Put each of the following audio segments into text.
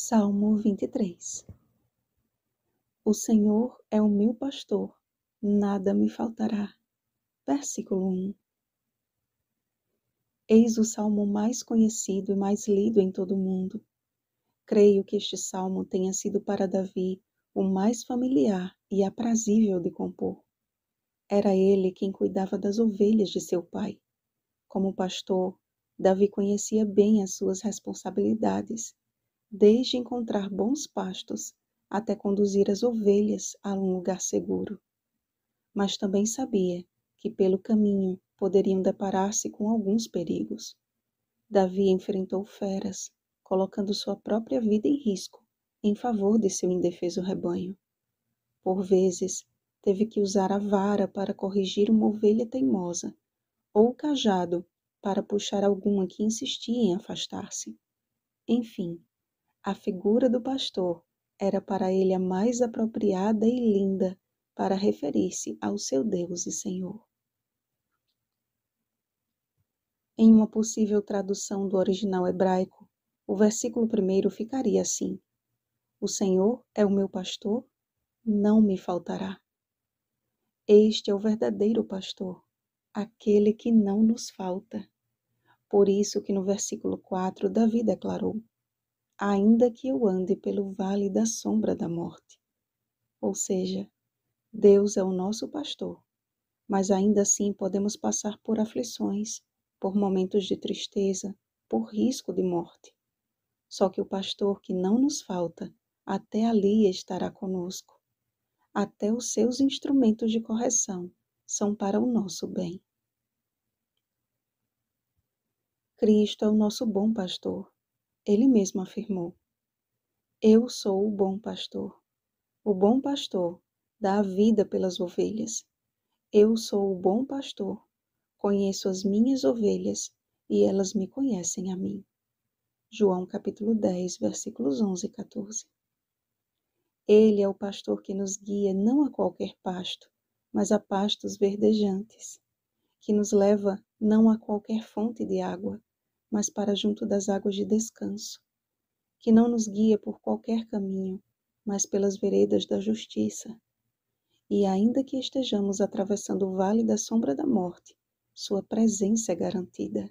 Salmo 23 O Senhor é o meu pastor, nada me faltará. Versículo 1 Eis o salmo mais conhecido e mais lido em todo o mundo. Creio que este salmo tenha sido para Davi o mais familiar e aprazível de compor. Era ele quem cuidava das ovelhas de seu pai. Como pastor, Davi conhecia bem as suas responsabilidades desde encontrar bons pastos até conduzir as ovelhas a um lugar seguro. Mas também sabia que pelo caminho poderiam deparar-se com alguns perigos. Davi enfrentou feras, colocando sua própria vida em risco em favor de seu indefeso rebanho. Por vezes, teve que usar a vara para corrigir uma ovelha teimosa, ou o cajado para puxar alguma que insistia em afastar-se. Enfim, a figura do pastor era para ele a mais apropriada e linda para referir-se ao seu Deus e Senhor. Em uma possível tradução do original hebraico, o versículo primeiro ficaria assim: O Senhor é o meu pastor, não me faltará. Este é o verdadeiro pastor, aquele que não nos falta. Por isso que no versículo 4 Davi declarou: ainda que eu ande pelo vale da sombra da morte. Ou seja, Deus é o nosso pastor, mas ainda assim podemos passar por aflições, por momentos de tristeza, por risco de morte. Só que o pastor que não nos falta, até ali estará conosco. Até os seus instrumentos de correção são para o nosso bem. Cristo é o nosso bom pastor ele mesmo afirmou: Eu sou o bom pastor. O bom pastor dá a vida pelas ovelhas. Eu sou o bom pastor. Conheço as minhas ovelhas e elas me conhecem a mim. João capítulo 10, versículos 11 e 14. Ele é o pastor que nos guia não a qualquer pasto, mas a pastos verdejantes, que nos leva não a qualquer fonte de água, mas para junto das águas de descanso. Que não nos guia por qualquer caminho, mas pelas veredas da justiça. E ainda que estejamos atravessando o vale da sombra da morte, Sua presença é garantida.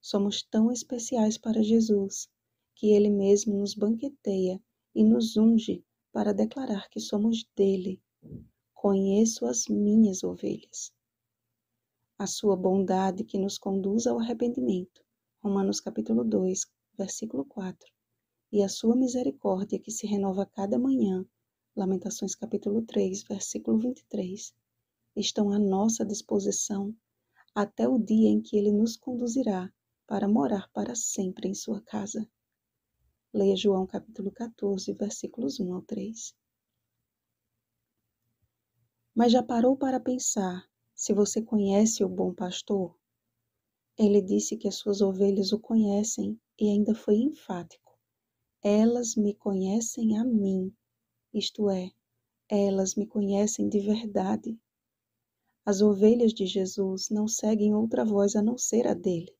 Somos tão especiais para Jesus que Ele mesmo nos banqueteia e nos unge para declarar que somos dele. Conheço as minhas ovelhas. A sua bondade que nos conduz ao arrependimento Romanos capítulo 2, versículo 4. E a sua misericórdia que se renova a cada manhã, Lamentações capítulo 3, versículo 23, estão à nossa disposição até o dia em que ele nos conduzirá para morar para sempre em sua casa. Leia João capítulo 14, versículos 1 ao 3. Mas já parou para pensar se você conhece o bom pastor? Ele disse que as suas ovelhas o conhecem e ainda foi enfático. Elas me conhecem a mim, isto é, elas me conhecem de verdade. As ovelhas de Jesus não seguem outra voz a não ser a dele.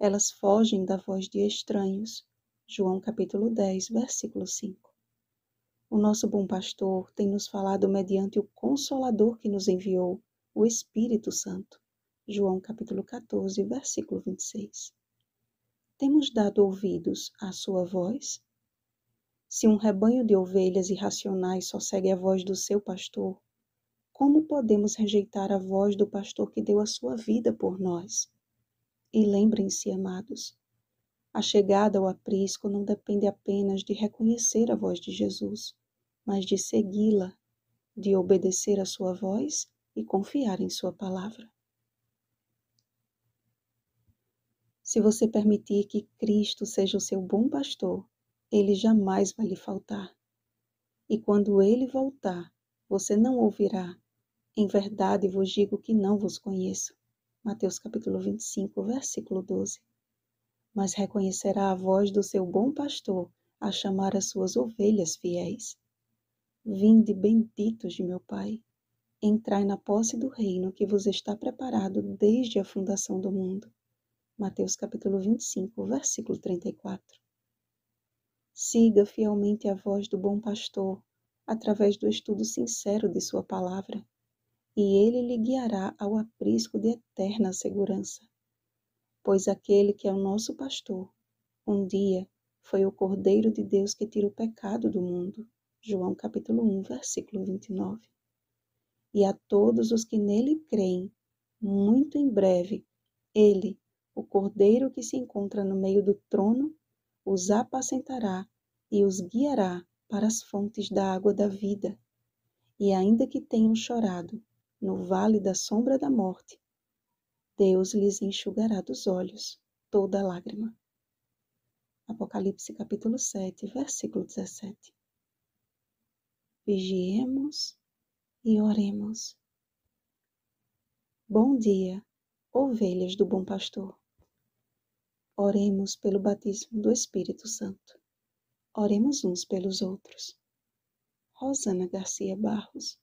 Elas fogem da voz de estranhos. João capítulo 10, versículo 5. O nosso bom pastor tem nos falado mediante o consolador que nos enviou, o Espírito Santo. João capítulo 14, versículo 26. Temos dado ouvidos à sua voz? Se um rebanho de ovelhas irracionais só segue a voz do seu pastor, como podemos rejeitar a voz do pastor que deu a sua vida por nós? E lembrem-se, amados, a chegada ao aprisco não depende apenas de reconhecer a voz de Jesus, mas de segui-la, de obedecer à sua voz e confiar em sua palavra. Se você permitir que Cristo seja o seu bom pastor, ele jamais vai lhe faltar. E quando ele voltar, você não ouvirá: Em verdade vos digo que não vos conheço. Mateus capítulo 25, versículo 12. Mas reconhecerá a voz do seu bom pastor a chamar as suas ovelhas fiéis. Vinde benditos de meu Pai, entrai na posse do reino que vos está preparado desde a fundação do mundo. Mateus capítulo 25, versículo 34. Siga fielmente a voz do bom pastor através do estudo sincero de sua palavra, e ele lhe guiará ao aprisco de eterna segurança. Pois aquele que é o nosso pastor, um dia foi o Cordeiro de Deus que tira o pecado do mundo. João capítulo 1, versículo 29. E a todos os que nele creem, muito em breve, ele o cordeiro que se encontra no meio do trono os apacentará e os guiará para as fontes da água da vida. E ainda que tenham chorado no vale da sombra da morte, Deus lhes enxugará dos olhos toda lágrima. Apocalipse capítulo 7, versículo 17. Vigiemos e oremos. Bom dia, ovelhas do bom pastor. Oremos pelo batismo do Espírito Santo. Oremos uns pelos outros. Rosana Garcia Barros,